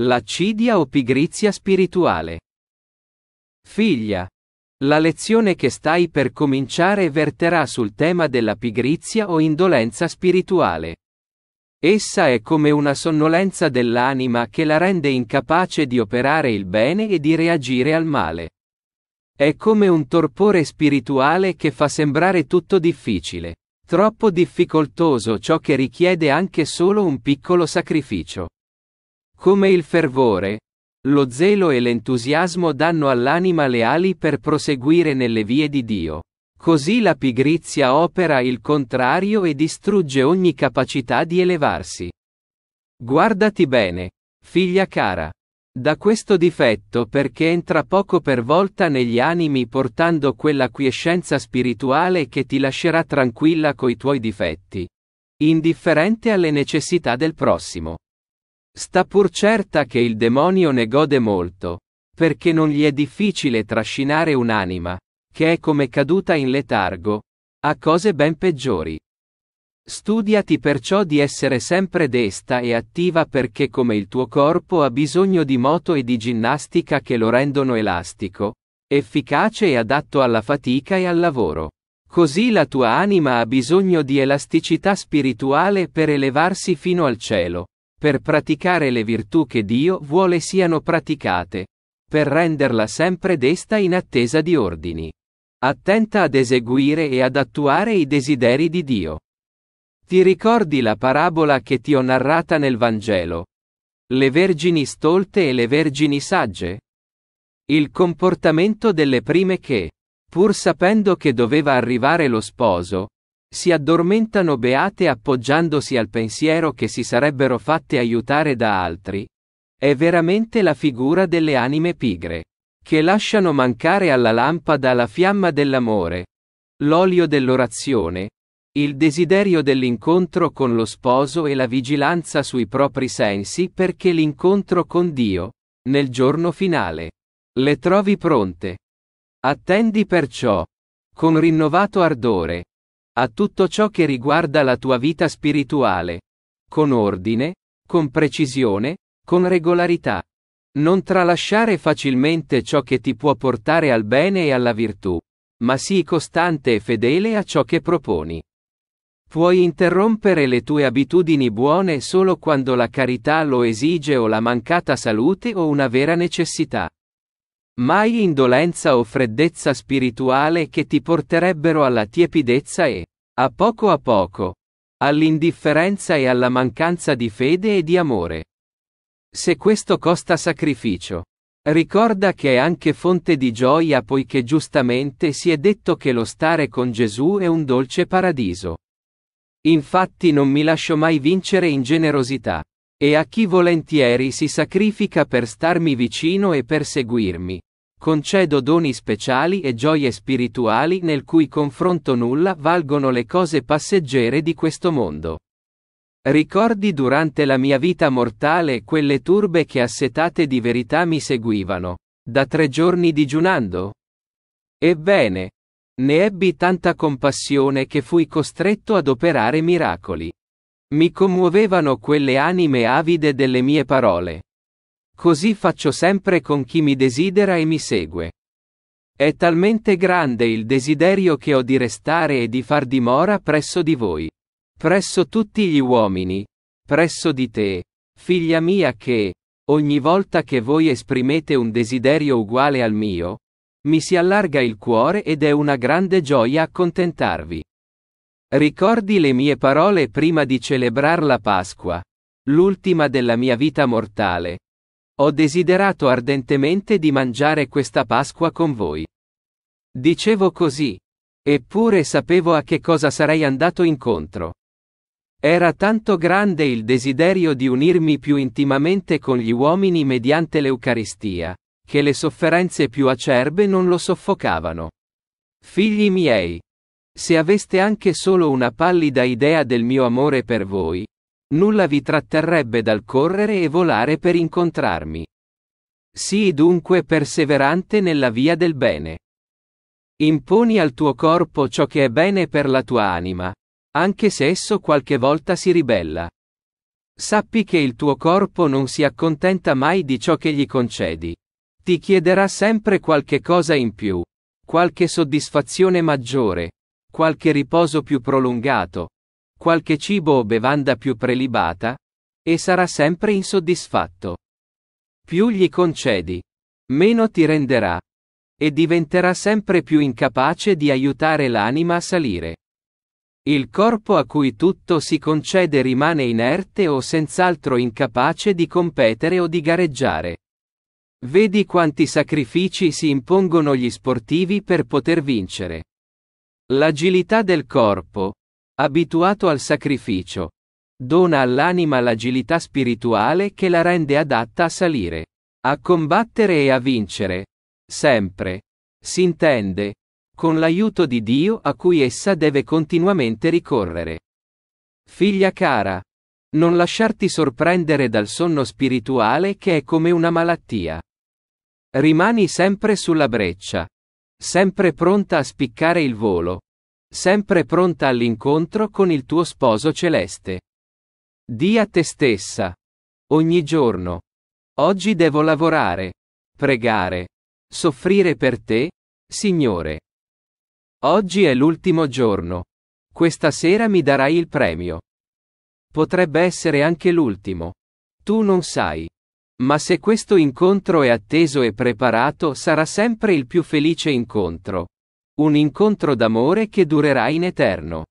L'accidia o pigrizia spirituale. Figlia. La lezione che stai per cominciare verterà sul tema della pigrizia o indolenza spirituale. Essa è come una sonnolenza dell'anima che la rende incapace di operare il bene e di reagire al male. È come un torpore spirituale che fa sembrare tutto difficile, troppo difficoltoso ciò che richiede anche solo un piccolo sacrificio. Come il fervore, lo zelo e l'entusiasmo danno all'anima le ali per proseguire nelle vie di Dio. Così la pigrizia opera il contrario e distrugge ogni capacità di elevarsi. Guardati bene, figlia cara. Da questo difetto perché entra poco per volta negli animi portando quella quiescenza spirituale che ti lascerà tranquilla coi tuoi difetti. Indifferente alle necessità del prossimo. Sta pur certa che il demonio ne gode molto, perché non gli è difficile trascinare un'anima, che è come caduta in letargo, a cose ben peggiori. Studiati perciò di essere sempre desta e attiva perché come il tuo corpo ha bisogno di moto e di ginnastica che lo rendono elastico, efficace e adatto alla fatica e al lavoro. Così la tua anima ha bisogno di elasticità spirituale per elevarsi fino al cielo, per praticare le virtù che Dio vuole siano praticate, per renderla sempre desta in attesa di ordini. Attenta ad eseguire e ad attuare i desideri di Dio. Ti ricordi la parabola che ti ho narrata nel Vangelo? Le vergini stolte e le vergini sagge? Il comportamento delle prime che, pur sapendo che doveva arrivare lo sposo, si addormentano beate appoggiandosi al pensiero che si sarebbero fatte aiutare da altri, è veramente la figura delle anime pigre, che lasciano mancare alla lampada la fiamma dell'amore, l'olio dell'orazione, il desiderio dell'incontro con lo sposo e la vigilanza sui propri sensi perché l'incontro con Dio, nel giorno finale, le trovi pronte. Attendi perciò, con rinnovato ardore, a tutto ciò che riguarda la tua vita spirituale. Con ordine, con precisione, con regolarità. Non tralasciare facilmente ciò che ti può portare al bene e alla virtù, ma sii costante e fedele a ciò che proponi. Puoi interrompere le tue abitudini buone solo quando la carità lo esige o la mancata salute o una vera necessità mai indolenza o freddezza spirituale che ti porterebbero alla tiepidezza e, a poco a poco, all'indifferenza e alla mancanza di fede e di amore. Se questo costa sacrificio, ricorda che è anche fonte di gioia poiché giustamente si è detto che lo stare con Gesù è un dolce paradiso. Infatti non mi lascio mai vincere in generosità. E a chi volentieri si sacrifica per starmi vicino e per seguirmi, concedo doni speciali e gioie spirituali nel cui confronto nulla valgono le cose passeggere di questo mondo. Ricordi durante la mia vita mortale quelle turbe che assetate di verità mi seguivano, da tre giorni digiunando? Ebbene, ne ebbi tanta compassione che fui costretto ad operare miracoli. Mi commuovevano quelle anime avide delle mie parole. Così faccio sempre con chi mi desidera e mi segue. È talmente grande il desiderio che ho di restare e di far dimora presso di voi. Presso tutti gli uomini. Presso di te. Figlia mia che, ogni volta che voi esprimete un desiderio uguale al mio, mi si allarga il cuore ed è una grande gioia accontentarvi. Ricordi le mie parole prima di celebrar la Pasqua, l'ultima della mia vita mortale, ho desiderato ardentemente di mangiare questa Pasqua con voi. Dicevo così. Eppure sapevo a che cosa sarei andato incontro. Era tanto grande il desiderio di unirmi più intimamente con gli uomini mediante l'Eucaristia, che le sofferenze più acerbe non lo soffocavano. Figli miei, se aveste anche solo una pallida idea del mio amore per voi, nulla vi tratterrebbe dal correre e volare per incontrarmi. Sii dunque perseverante nella via del bene. Imponi al tuo corpo ciò che è bene per la tua anima, anche se esso qualche volta si ribella. Sappi che il tuo corpo non si accontenta mai di ciò che gli concedi. Ti chiederà sempre qualche cosa in più, qualche soddisfazione maggiore, qualche riposo più prolungato, qualche cibo o bevanda più prelibata, e sarà sempre insoddisfatto. Più gli concedi, meno ti renderà, e diventerà sempre più incapace di aiutare l'anima a salire. Il corpo a cui tutto si concede rimane inerte o senz'altro incapace di competere o di gareggiare. Vedi quanti sacrifici si impongono gli sportivi per poter vincere. L'agilità del corpo, Abituato al sacrificio, dona all'anima l'agilità spirituale che la rende adatta a salire, a combattere e a vincere, sempre, si intende, con l'aiuto di Dio a cui essa deve continuamente ricorrere. Figlia cara, non lasciarti sorprendere dal sonno spirituale che è come una malattia. Rimani sempre sulla breccia, sempre pronta a spiccare il volo, sempre pronta all'incontro con il tuo sposo celeste. Di a te stessa. Ogni giorno. Oggi devo lavorare, pregare, soffrire per te, Signore. Oggi è l'ultimo giorno. Questa sera mi darai il premio. Potrebbe essere anche l'ultimo. Tu non sai. Ma se questo incontro è atteso e preparato sarà sempre il più felice incontro, un incontro d'amore che durerà in eterno.